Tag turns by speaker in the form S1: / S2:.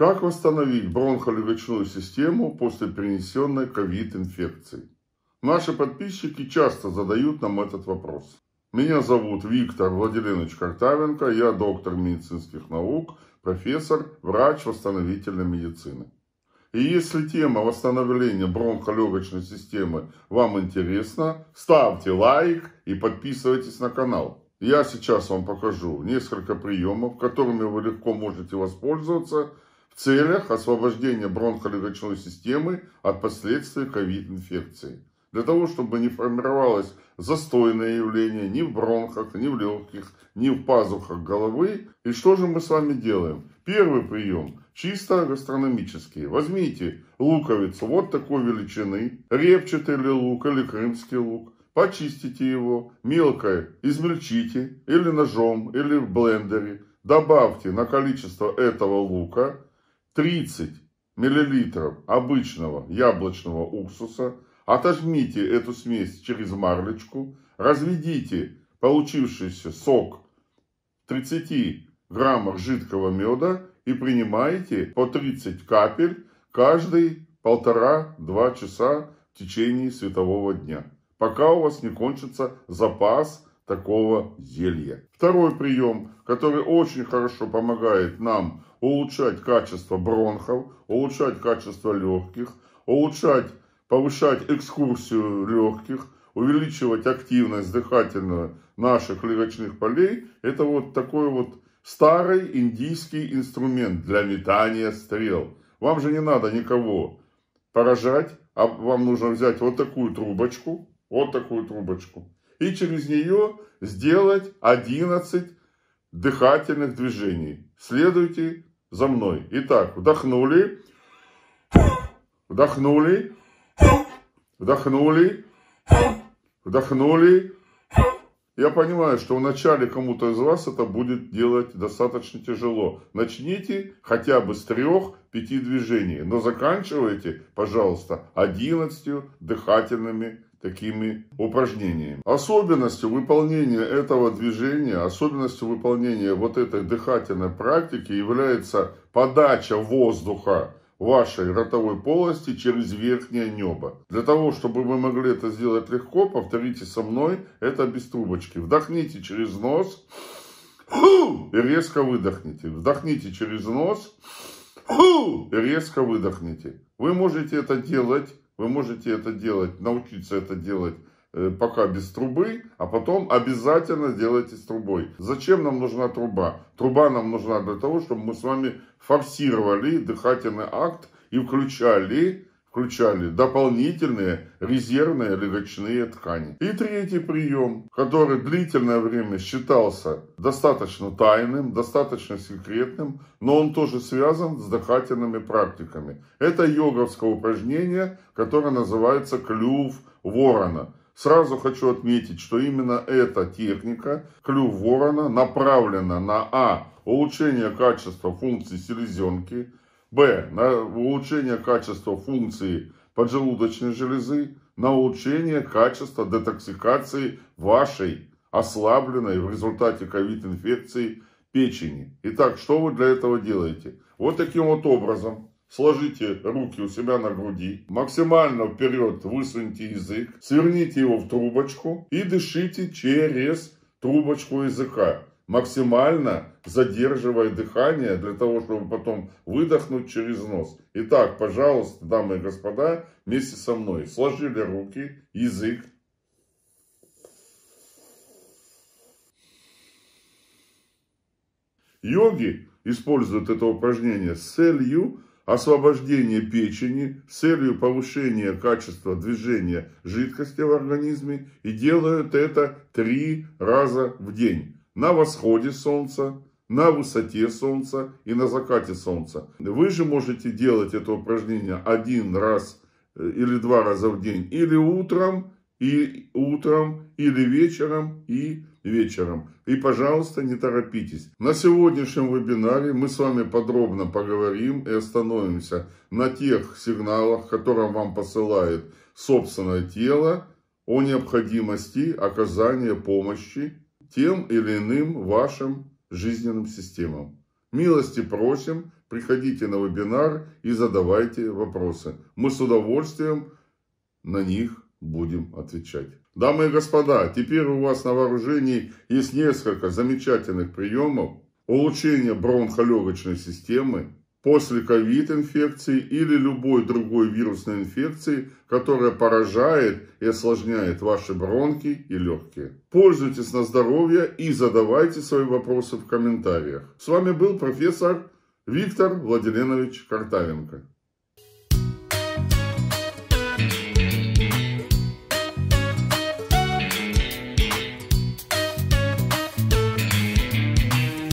S1: Как восстановить бронхолегочную систему после перенесенной ковид-инфекции? Наши подписчики часто задают нам этот вопрос. Меня зовут Виктор Владимирович Картавенко, я доктор медицинских наук, профессор, врач восстановительной медицины. И если тема восстановления бронхолегочной системы вам интересна, ставьте лайк и подписывайтесь на канал. Я сейчас вам покажу несколько приемов, которыми вы легко можете воспользоваться – целях освобождения бронхолегочной системы от последствий ковид-инфекции. Для того, чтобы не формировалось застойное явление ни в бронхах, ни в легких, ни в пазухах головы. И что же мы с вами делаем? Первый прием чисто гастрономический. Возьмите луковицу вот такой величины, репчатый или лук или крымский лук. Почистите его, мелко измельчите или ножом, или в блендере. Добавьте на количество этого лука 30 мл обычного яблочного уксуса, отожмите эту смесь через марлечку, разведите получившийся сок 30 граммов жидкого меда и принимайте по 30 капель каждый полтора-два часа в течение светового дня, пока у вас не кончится запас такого зелья. Второй прием, который очень хорошо помогает нам улучшать качество бронхов, улучшать качество легких, улучшать, повышать экскурсию легких, увеличивать активность дыхательную наших легочных полей, это вот такой вот старый индийский инструмент для метания стрел. Вам же не надо никого поражать, а вам нужно взять вот такую трубочку, вот такую трубочку, и через нее сделать 11 дыхательных движений. Следуйте за мной. Итак, вдохнули, вдохнули, вдохнули, вдохнули. Я понимаю, что вначале кому-то из вас это будет делать достаточно тяжело. Начните хотя бы с трех-пяти движений, но заканчивайте, пожалуйста, одиннадцатью дыхательными движениями такими упражнениями. Особенностью выполнения этого движения, особенностью выполнения вот этой дыхательной практики является подача воздуха вашей ротовой полости через верхнее небо. Для того, чтобы вы могли это сделать легко, повторите со мной это без трубочки. Вдохните через нос и резко выдохните. Вдохните через нос и резко выдохните. Вы можете это делать вы можете это делать, научиться это делать э, пока без трубы, а потом обязательно делайте с трубой. Зачем нам нужна труба? Труба нам нужна для того, чтобы мы с вами форсировали дыхательный акт и включали включали дополнительные резервные легочные ткани. И третий прием, который длительное время считался достаточно тайным, достаточно секретным, но он тоже связан с дыхательными практиками. Это йоговское упражнение, которое называется «клюв ворона». Сразу хочу отметить, что именно эта техника «клюв ворона» направлена на а. улучшение качества функций селезенки – Б. На улучшение качества функции поджелудочной железы. На улучшение качества детоксикации вашей ослабленной в результате ковид-инфекции печени. Итак, что вы для этого делаете? Вот таким вот образом сложите руки у себя на груди, максимально вперед высуньте язык, сверните его в трубочку и дышите через трубочку языка максимально задерживая дыхание для того, чтобы потом выдохнуть через нос. Итак, пожалуйста, дамы и господа, вместе со мной сложили руки, язык. Йоги используют это упражнение с целью освобождения печени с целью повышения качества движения жидкости в организме и делают это три раза в день на восходе солнца, на высоте солнца и на закате солнца. Вы же можете делать это упражнение один раз э, или два раза в день, или утром, и утром, или вечером, и вечером. И, пожалуйста, не торопитесь. На сегодняшнем вебинаре мы с вами подробно поговорим и остановимся на тех сигналах, которые вам посылает собственное тело о необходимости оказания помощи тем или иным вашим жизненным системам. Милости просим, приходите на вебинар и задавайте вопросы. Мы с удовольствием на них будем отвечать. Дамы и господа, теперь у вас на вооружении есть несколько замечательных приемов улучшения бронхолегочной системы, после ковид-инфекции или любой другой вирусной инфекции, которая поражает и осложняет ваши бронхи и легкие. Пользуйтесь на здоровье и задавайте свои вопросы в комментариях. С вами был профессор Виктор Владиленович Картавенко.